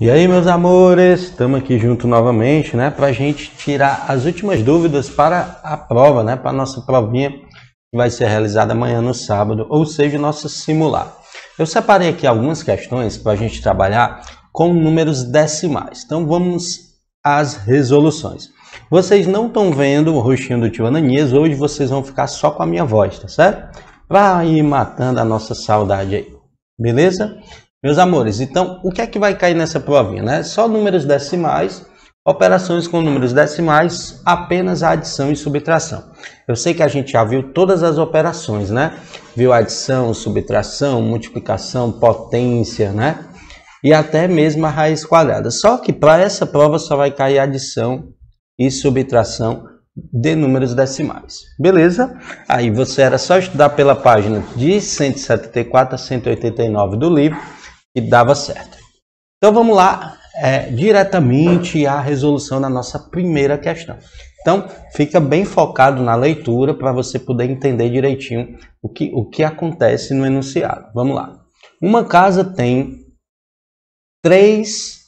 E aí, meus amores, estamos aqui junto novamente, né, para a gente tirar as últimas dúvidas para a prova, né, para a nossa provinha que vai ser realizada amanhã no sábado, ou seja, nosso simular. Eu separei aqui algumas questões para a gente trabalhar com números decimais. Então vamos às resoluções. Vocês não estão vendo o rostinho do tio Ananias, hoje vocês vão ficar só com a minha voz, tá certo? Para ir matando a nossa saudade aí, beleza? Meus amores, então o que é que vai cair nessa provinha? Né? Só números decimais, operações com números decimais, apenas a adição e subtração. Eu sei que a gente já viu todas as operações, né? Viu adição, subtração, multiplicação, potência, né? E até mesmo a raiz quadrada. Só que para essa prova só vai cair adição e subtração de números decimais. Beleza? Aí você era só estudar pela página de 174 a 189 do livro que dava certo. Então vamos lá é, diretamente à resolução da nossa primeira questão. Então fica bem focado na leitura para você poder entender direitinho o que, o que acontece no enunciado. Vamos lá. Uma casa tem 3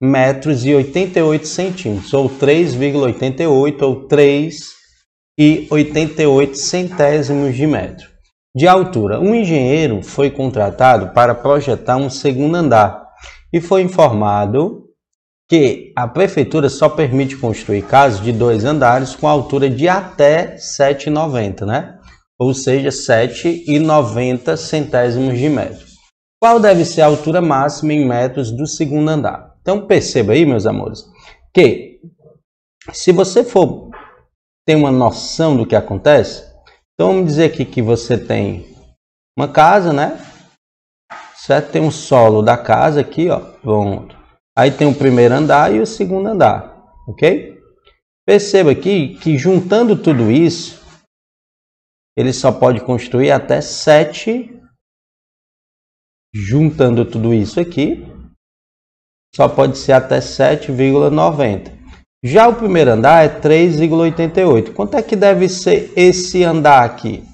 metros e 88 centímetros, ou 3,88 ou 3 e 88 centésimos de metro de altura. Um engenheiro foi contratado para projetar um segundo andar e foi informado que a prefeitura só permite construir casas de dois andares com altura de até 7,90, né? Ou seja, 7,90 centésimos de metro. Qual deve ser a altura máxima em metros do segundo andar? Então perceba aí, meus amores, que se você for ter uma noção do que acontece, então vamos dizer aqui que você tem uma casa, né? Certo? Tem um solo da casa aqui, ó. Pronto. Aí tem o primeiro andar e o segundo andar, ok? Perceba aqui que juntando tudo isso, ele só pode construir até sete. Juntando tudo isso aqui, só pode ser até 7,90. Já o primeiro andar é 3,88. Quanto é que deve ser esse andar aqui?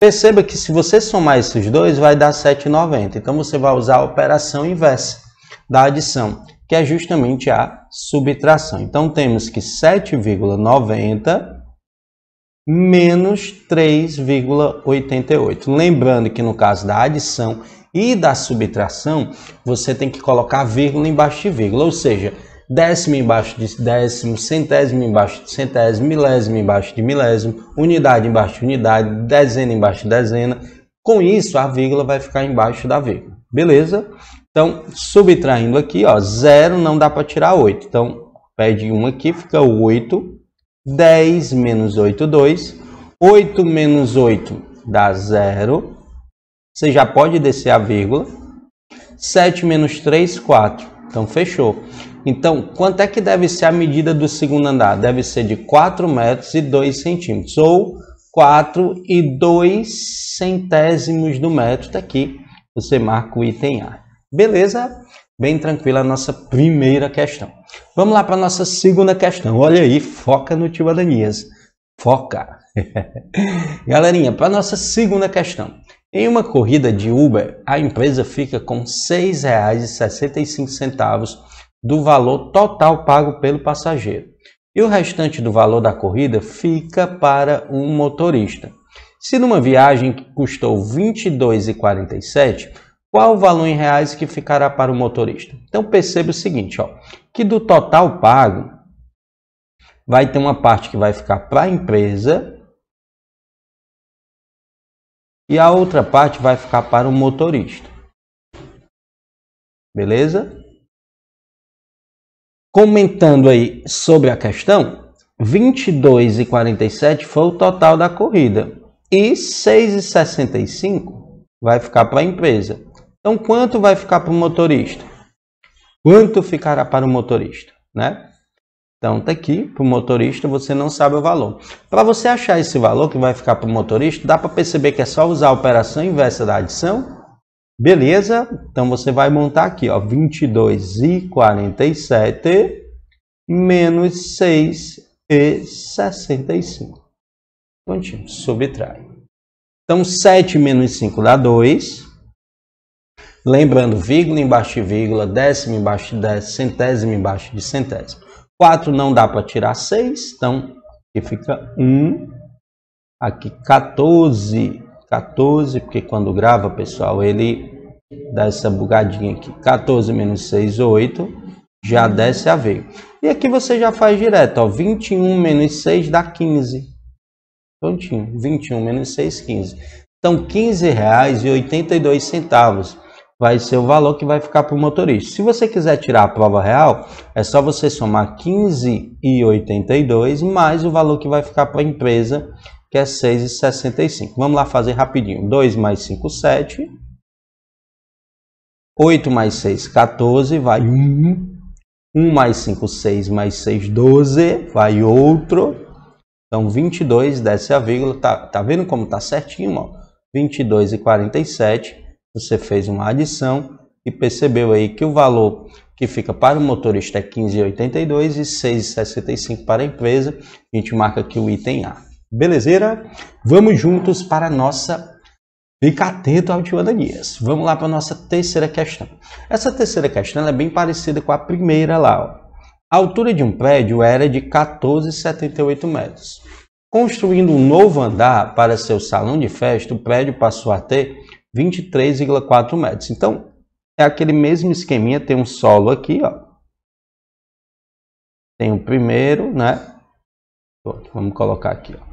Perceba que se você somar esses dois, vai dar 7,90. Então você vai usar a operação inversa da adição, que é justamente a subtração. Então temos que 7,90 menos 3,88. Lembrando que no caso da adição e da subtração, você tem que colocar vírgula embaixo de vírgula, ou seja, décimo embaixo de décimo, centésimo embaixo de centésimo, milésimo embaixo de milésimo, unidade embaixo de unidade, dezena embaixo de dezena. Com isso, a vírgula vai ficar embaixo da vírgula, beleza? Então, subtraindo aqui, ó, zero não dá para tirar 8. Então, pede 1 aqui, fica 8. 10 menos 8, 2. 8 menos 8 dá zero. Você já pode descer a vírgula. 7 menos 3, 4. Então, fechou. Então, quanto é que deve ser a medida do segundo andar? Deve ser de 4 metros e 2 centímetros, ou 4 e 2 centésimos do metro. Daqui tá aqui, você marca o item A. Beleza? Bem tranquila a nossa primeira questão. Vamos lá para a nossa segunda questão. Olha aí, foca no tio Adanias. Foca! Galerinha, para a nossa segunda questão. Em uma corrida de Uber, a empresa fica com R$ 6,65 do valor total pago pelo passageiro. E o restante do valor da corrida fica para um motorista. Se numa viagem que custou R$ 22,47, qual o valor em reais que ficará para o motorista? Então perceba o seguinte, ó, que do total pago vai ter uma parte que vai ficar para a empresa e a outra parte vai ficar para o motorista. Beleza? Comentando aí sobre a questão, 22 e 47 foi o total da corrida e 6 e 65 vai ficar para a empresa. Então quanto vai ficar para o motorista? Quanto ficará para o motorista, né? Então tá aqui para o motorista você não sabe o valor. Para você achar esse valor que vai ficar para o motorista, dá para perceber que é só usar a operação inversa da adição Beleza? Então você vai montar aqui, ó, 22 e 47 menos 6 e 65. Prontinho, subtrai. Então 7 menos 5 dá 2. Lembrando, vírgula embaixo de vírgula, décimo embaixo de décimo, centésimo embaixo de centésimo. 4 não dá para tirar 6, então aqui fica 1. Aqui 14 14, porque quando grava, pessoal, ele dá essa bugadinha aqui. 14 menos 6, 8 já desce a veio. E aqui você já faz direto, ó, 21 menos 6 dá 15. Prontinho, 21 menos 6, 15. Então, R$ 15,82 vai ser o valor que vai ficar para o motorista. Se você quiser tirar a prova real, é só você somar R$ 15,82 mais o valor que vai ficar para a empresa, que é 6,65. Vamos lá fazer rapidinho. 2 mais 5, 7. 8 mais 6, 14, vai 1. 1 mais 5, 6, mais 6, 12, vai outro. Então, 22, desce a vírgula, tá, tá vendo como está certinho, ó? 22 e 47, você fez uma adição e percebeu aí que o valor que fica para o motorista é 15,82 e 6,65 para a empresa. A gente marca aqui o item A. Beleza? Vamos juntos para a nossa. Fica atento ao Tiwana Dias. Vamos lá para a nossa terceira questão. Essa terceira questão é bem parecida com a primeira lá. Ó. A altura de um prédio era de 14,78 metros. Construindo um novo andar para seu salão de festa, o prédio passou a ter 23,4 metros. Então, é aquele mesmo esqueminha, tem um solo aqui, ó. Tem o primeiro, né? Pronto, vamos colocar aqui, ó.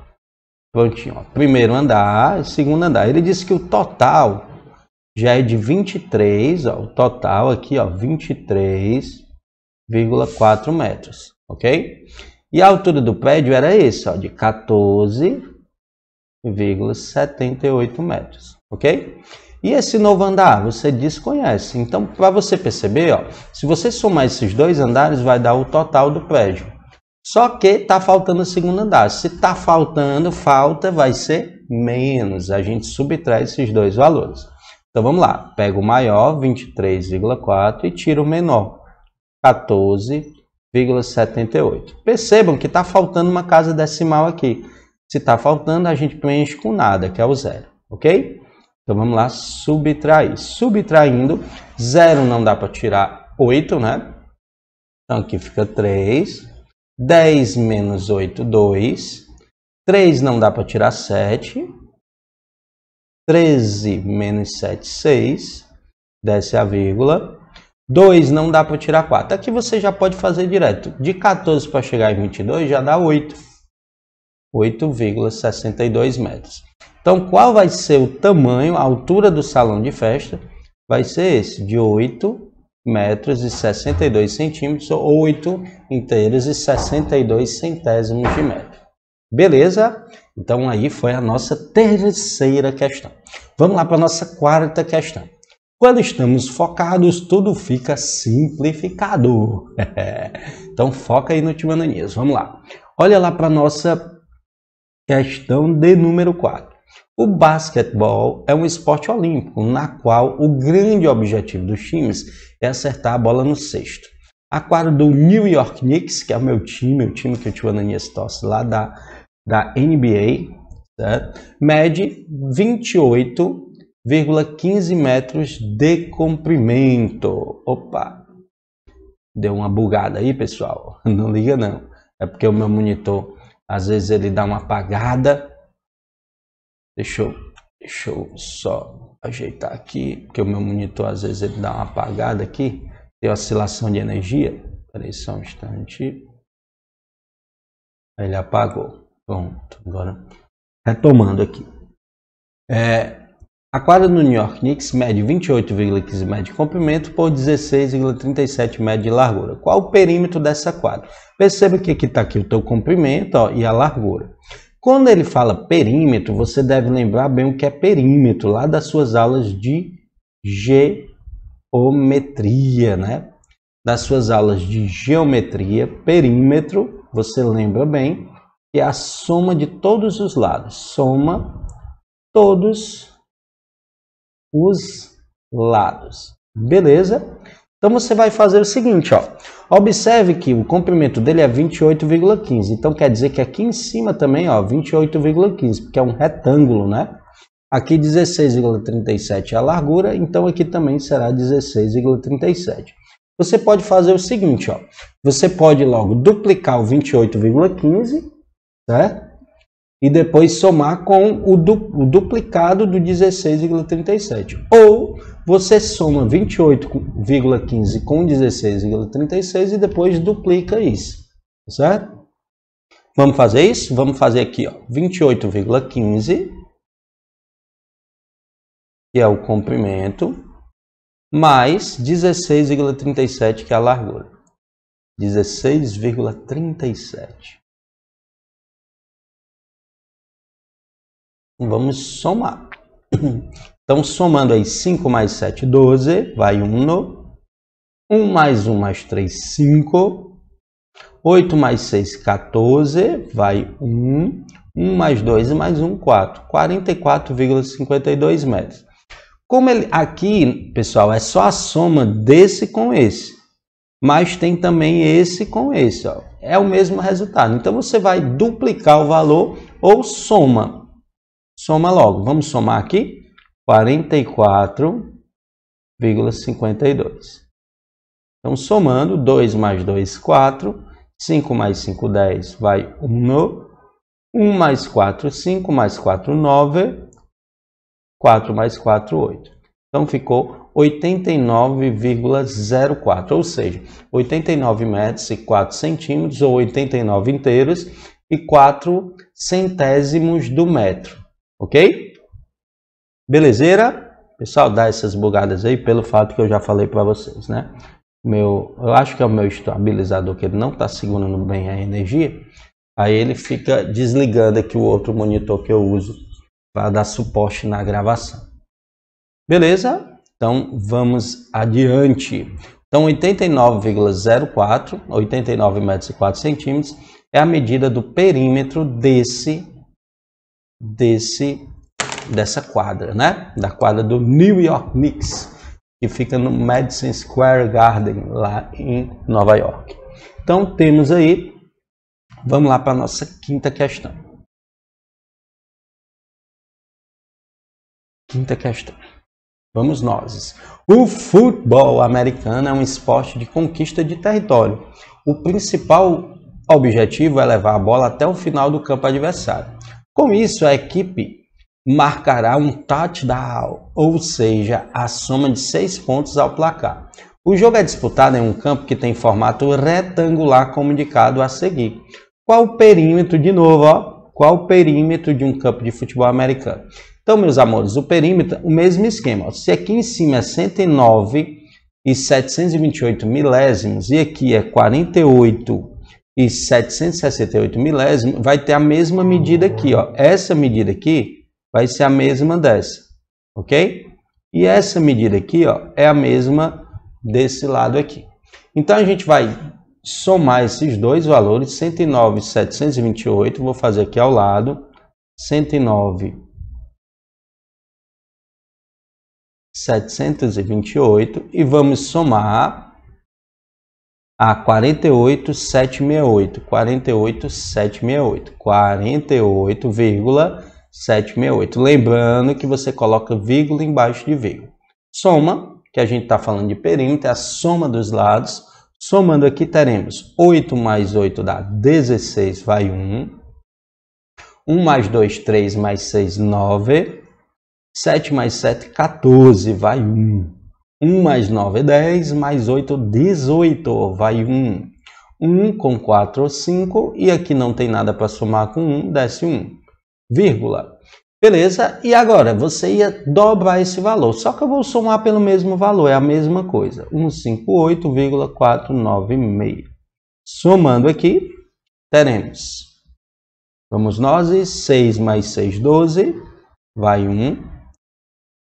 Prontinho, ó, primeiro andar, segundo andar. Ele disse que o total já é de 23, ó, o total aqui, ó, 23,4 metros, ok? E a altura do prédio era esse, ó, de 14,78 metros, ok? E esse novo andar você desconhece. Então, para você perceber, ó, se você somar esses dois andares, vai dar o total do prédio. Só que está faltando o segundo andar. Se está faltando, falta vai ser menos. A gente subtrai esses dois valores. Então vamos lá. Pega o maior, 23,4, e tira o menor, 14,78. Percebam que está faltando uma casa decimal aqui. Se está faltando, a gente preenche com nada, que é o zero. Ok? Então vamos lá, subtrair. Subtraindo, zero não dá para tirar 8, né? Então aqui fica 3 10 menos 8, 2. 3 não dá para tirar 7. 13 menos 7, 6. Desce a vírgula. 2 não dá para tirar 4. Aqui você já pode fazer direto. De 14 para chegar em 22 já dá 8. 8,62 metros. Então, qual vai ser o tamanho, a altura do salão de festa? Vai ser esse, de 8 metros e 62 centímetros ou 8 inteiros e 62 centésimos de metro. Beleza? Então aí foi a nossa terceira questão. Vamos lá para a nossa quarta questão. Quando estamos focados, tudo fica simplificado. então foca aí no Timananias. Vamos lá. Olha lá para a nossa questão de número 4. O basquetebol é um esporte olímpico, na qual o grande objetivo dos times é acertar a bola no sexto. A quadra do New York Knicks, que é o meu time, o time que o tio Ananias torce lá da, da NBA, mede 28,15 metros de comprimento. Opa! Deu uma bugada aí, pessoal? Não liga não. É porque o meu monitor, às vezes ele dá uma apagada. Deixa eu, deixa eu só ajeitar aqui, porque o meu monitor às vezes ele dá uma apagada aqui, tem oscilação de energia. Peraí só um instante. Ele apagou. Pronto, agora retomando aqui. É, a quadra do New York Knicks mede 28,15 metros de comprimento por 16,37 metros de largura. Qual o perímetro dessa quadra? Perceba que aqui está aqui o teu comprimento ó, e a largura. Quando ele fala perímetro, você deve lembrar bem o que é perímetro, lá das suas aulas de geometria, né? Das suas aulas de geometria, perímetro, você lembra bem, que é a soma de todos os lados. Soma todos os lados. Beleza? Então você vai fazer o seguinte, ó. Observe que o comprimento dele é 28,15. Então quer dizer que aqui em cima também, ó, 28,15, porque é um retângulo, né? Aqui 16,37 é a largura, então aqui também será 16,37. Você pode fazer o seguinte, ó. Você pode logo duplicar o 28,15, certo? e depois somar com o, du o duplicado do 16,37. Ou você soma 28,15 com 16,36 e depois duplica isso, tá certo? Vamos fazer isso? Vamos fazer aqui, ó, 28,15, que é o comprimento, mais 16,37, que é a largura. 16,37. Vamos somar. Então, somando aí 5 mais 7, 12, vai 1. 1 mais 1 mais 3, 5. 8 mais 6, 14, vai 1. 1 mais 2 e mais 1, 4. 44,52 metros. Como ele, aqui, pessoal, é só a soma desse com esse. Mas tem também esse com esse. Ó. É o mesmo resultado. Então, você vai duplicar o valor ou soma. Soma logo. Vamos somar aqui. 44,52. Então, somando, 2 mais 2, 4. 5 mais 5, 10, vai 1. 1 mais 4, 5 mais 4, 9. 4 mais 4, 8. Então, ficou 89,04, ou seja, 89 metros e 4 centímetros, ou 89 inteiros e 4 centésimos do metro. Ok? Belezeira? Pessoal, dá essas bugadas aí pelo fato que eu já falei para vocês, né? Meu, eu acho que é o meu estabilizador que ele não está segurando bem a energia. Aí ele fica desligando aqui o outro monitor que eu uso para dar suporte na gravação. Beleza? Então vamos adiante. Então 89,04, 89 metros e 4 centímetros é a medida do perímetro desse desse dessa quadra, né? Da quadra do New York Knicks, que fica no Madison Square Garden, lá em Nova York. Então temos aí, vamos lá para a nossa quinta questão. Quinta questão. Vamos nós. O futebol americano é um esporte de conquista de território. O principal objetivo é levar a bola até o final do campo adversário. Com isso, a equipe marcará um touchdown, ou seja, a soma de seis pontos ao placar. O jogo é disputado em um campo que tem formato retangular, como indicado a seguir. Qual o perímetro, de novo, ó, qual o perímetro de um campo de futebol americano? Então, meus amores, o perímetro, o mesmo esquema. Se aqui em cima é 109 e 728 milésimos e aqui é 48 e 768 milésimos, vai ter a mesma medida aqui, ó. Essa medida aqui vai ser a mesma dessa, ok? E essa medida aqui, ó, é a mesma desse lado aqui. Então a gente vai somar esses dois valores, 109,728, vou fazer aqui ao lado, 109,728 e vamos somar a 48768, 48768, 48,768. Lembrando que você coloca vírgula embaixo de vírgula. Soma, que a gente está falando de perímetro, é a soma dos lados. Somando aqui, teremos 8 mais 8 dá 16, vai 1. 1 mais 2, 3 mais 6, 9. 7 mais 7, 14, vai 1. 1 mais 9 é 10, mais 8 18, vai 1. 1 com 4 5, e aqui não tem nada para somar com 1, desce 1, vírgula. Beleza? E agora, você ia dobrar esse valor, só que eu vou somar pelo mesmo valor, é a mesma coisa. 158,496. Somando aqui, teremos, vamos nós, 6 mais 6, 12, vai 1.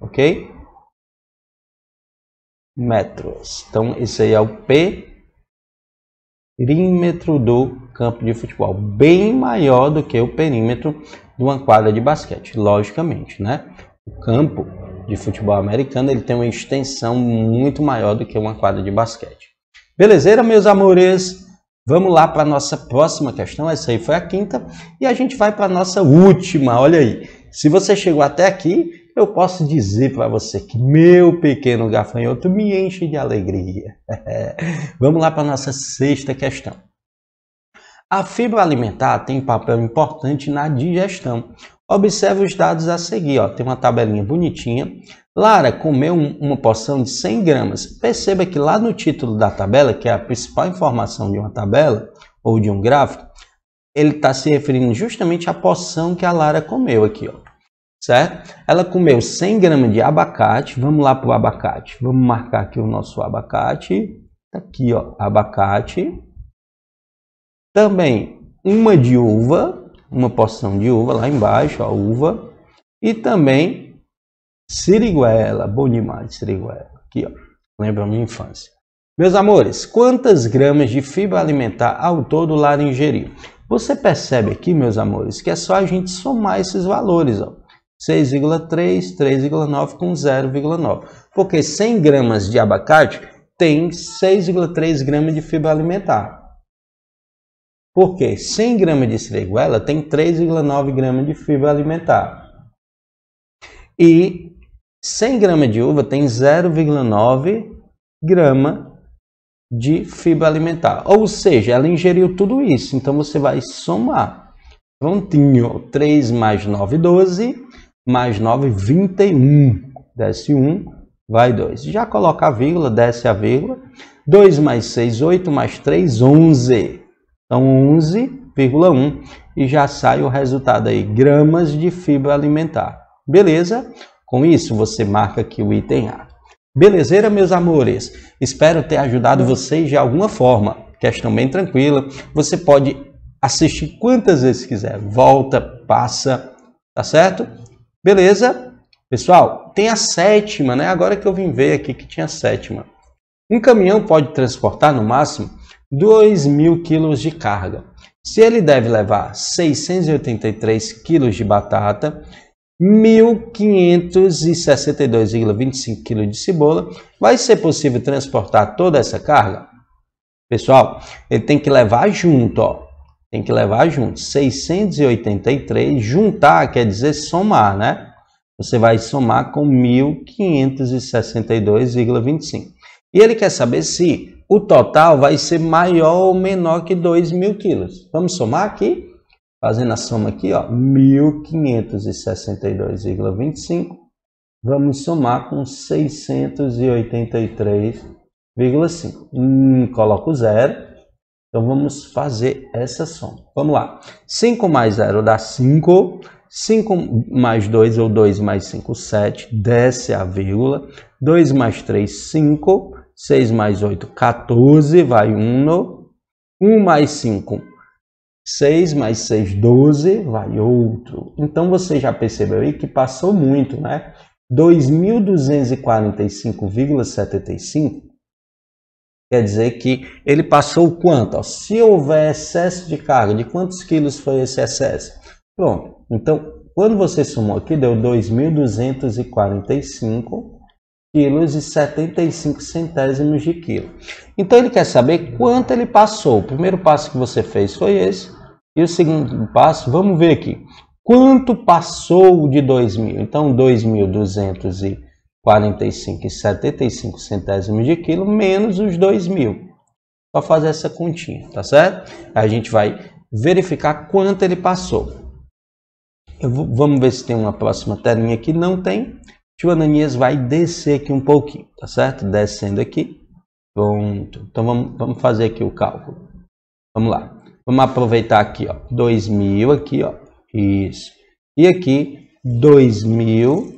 ok? Metros. Então, esse aí é o perímetro do campo de futebol. Bem maior do que o perímetro de uma quadra de basquete, logicamente, né? O campo de futebol americano ele tem uma extensão muito maior do que uma quadra de basquete. Beleza, meus amores? Vamos lá para a nossa próxima questão. Essa aí foi a quinta. E a gente vai para a nossa última. Olha aí. Se você chegou até aqui, eu posso dizer para você que meu pequeno gafanhoto me enche de alegria. Vamos lá para nossa sexta questão. A fibra alimentar tem papel importante na digestão. Observe os dados a seguir. Ó. Tem uma tabelinha bonitinha. Lara comeu um, uma porção de 100 gramas. Perceba que lá no título da tabela, que é a principal informação de uma tabela ou de um gráfico, ele está se referindo justamente à porção que a Lara comeu aqui. Ó certo? Ela comeu 100 gramas de abacate. Vamos lá para o abacate. Vamos marcar aqui o nosso abacate. Tá aqui, ó, abacate. Também uma de uva, uma porção de uva lá embaixo, ó, uva. E também siriguela, bom demais siriguela. Aqui, ó, lembra a minha infância. Meus amores, quantas gramas de fibra alimentar ao todo lar ingeriu? Você percebe aqui, meus amores, que é só a gente somar esses valores, ó. 6,3, 3,9 com 0,9. Porque 100 gramas de abacate tem 6,3 gramas de fibra alimentar. Porque 100 gramas de seriguela tem 3,9 gramas de fibra alimentar. E 100 gramas de uva tem 0,9 grama de fibra alimentar. Ou seja, ela ingeriu tudo isso. Então você vai somar. Prontinho. 3 mais 9, 12 mais 9, 21. Desce 1, vai 2. Já coloca a vírgula, desce a vírgula. 2 mais 6, 8, mais 3, 11. Então, 11,1. E já sai o resultado aí, gramas de fibra alimentar. Beleza? Com isso, você marca aqui o item A. Belezeira, meus amores? Espero ter ajudado vocês de alguma forma. Questão bem tranquila. Você pode assistir quantas vezes quiser. Volta, passa, tá certo? Beleza? Pessoal, tem a sétima, né? Agora que eu vim ver aqui que tinha a sétima. Um caminhão pode transportar no máximo 2 mil quilos de carga. Se ele deve levar 683 quilos de batata, 1.562,25 quilos de cebola, vai ser possível transportar toda essa carga? Pessoal, ele tem que levar junto, ó, tem que levar junto. 683, juntar quer dizer somar, né? Você vai somar com 1562,25. E ele quer saber se o total vai ser maior ou menor que 2.000 mil quilos. Vamos somar aqui? Fazendo a soma aqui, ó, 1562,25. Vamos somar com 683,5. Hum, coloco zero então vamos fazer essa soma. Vamos lá. 5 mais 0 dá 5. 5 mais 2 ou 2 mais 5, 7. Desce a vírgula. 2 mais 3, 5. 6 mais 8, 14. Vai 1 no. 1 mais 5, 6 mais 6, 12. Vai outro. Então você já percebeu aí que passou muito, né? 2245,75 Quer dizer que ele passou quanto? Ó, se houver excesso de carga, de quantos quilos foi esse excesso? Pronto. Então, quando você somou aqui, deu 2.245 quilos e 75 centésimos de quilo. Então, ele quer saber quanto ele passou. O primeiro passo que você fez foi esse. E o segundo passo, vamos ver aqui. Quanto passou de 2.000? Então, 2.245 45,75 centésimos de quilo menos os 2 mil. para fazer essa continha, tá certo? A gente vai verificar quanto ele passou. Vou, vamos ver se tem uma próxima telinha aqui. Não tem. Tio Ananias vai descer aqui um pouquinho, tá certo? Descendo aqui. Pronto. Então vamos, vamos fazer aqui o cálculo. Vamos lá. Vamos aproveitar aqui, ó. 2.000 aqui, ó. Isso. E aqui, 2.000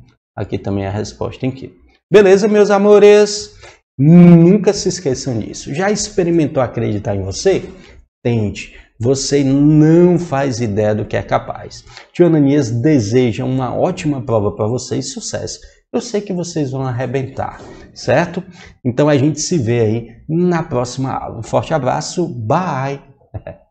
Aqui também é a resposta em que. Beleza, meus amores? Nunca se esqueçam disso. Já experimentou acreditar em você? Tente. Você não faz ideia do que é capaz. Tio Ananias deseja uma ótima prova para vocês e sucesso. Eu sei que vocês vão arrebentar, certo? Então a gente se vê aí na próxima aula. Um forte abraço. Bye!